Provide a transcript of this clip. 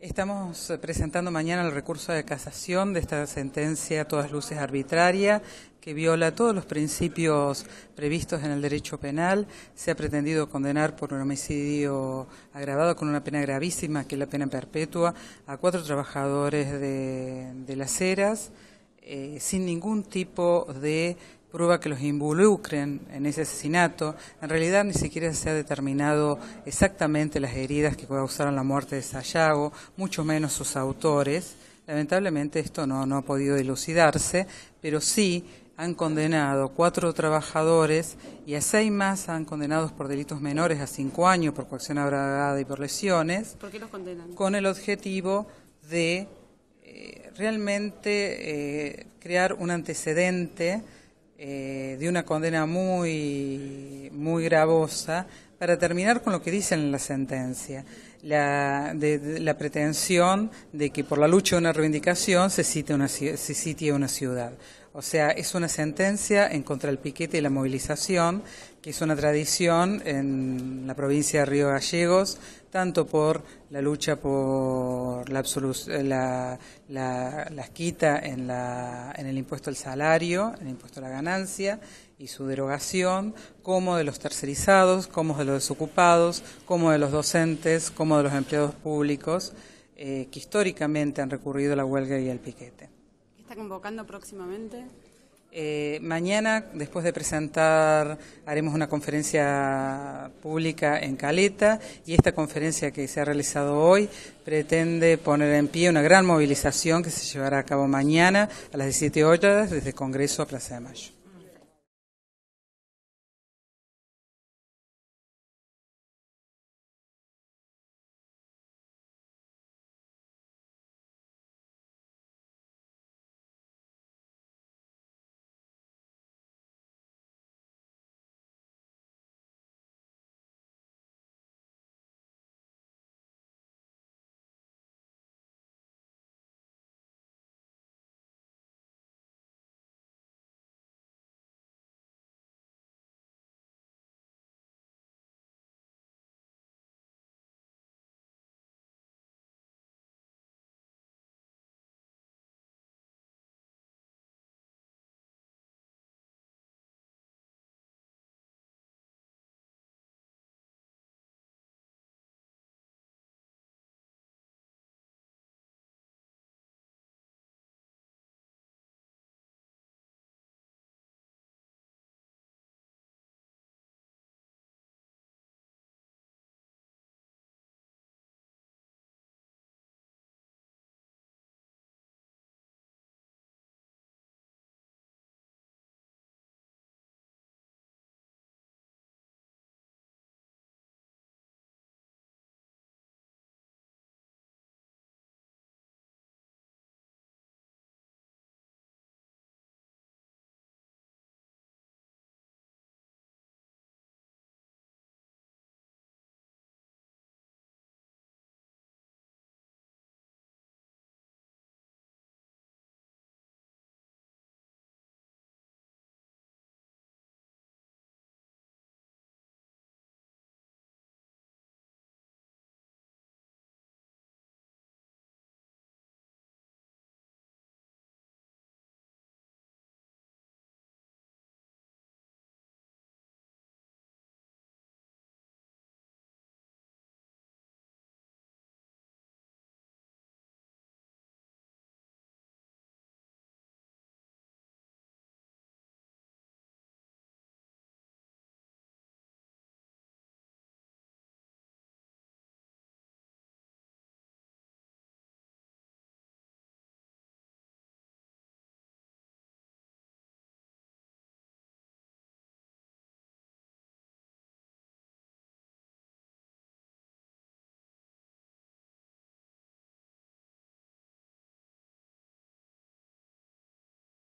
Estamos eh, presentando mañana el recurso de casación de esta sentencia a todas luces arbitraria que viola todos los principios previstos en el derecho penal. Se ha pretendido condenar por un homicidio agravado con una pena gravísima, que es la pena perpetua, a cuatro trabajadores de, las eras. Eh, sin ningún tipo de prueba que los involucren en ese asesinato. En realidad ni siquiera se ha determinado exactamente las heridas que causaron la muerte de Sayago, mucho menos sus autores. Lamentablemente esto no, ha podido dilucidarse, pero sí han condenado cuatro trabajadores y a seis más han condenados por delitos menores a cinco años por coacción abragada y por lesiones. ¿Por qué los condenan? Con el objetivo de eh, realmente eh, crear un antecedente eh, de una condena muy, muy gravosa para terminar con lo que dicen en la sentencia, la, de, la pretensión de que por la lucha de una reivindicación se cite una, se una ciudad. O sea, es una sentencia en contra del piquete y la movilización, que es una tradición en la provincia de Río Gallegos, tanto por la lucha por la, quita en, en el impuesto al salario, en el impuesto a la ganancia, y su derogación, como de los tercerizados, como de los desocupados, como de los docentes, como de los empleados públicos, eh, que históricamente han recurrido a la huelga y al piquete. ¿Qué está convocando próximamente? Eh, mañana, después de presentar, haremos una conferencia pública en Caleta y esta conferencia que se ha realizado hoy pretende poner en pie una gran movilización que se llevará a cabo mañana a las 17 horas desde Congreso a Plaza de Mayo.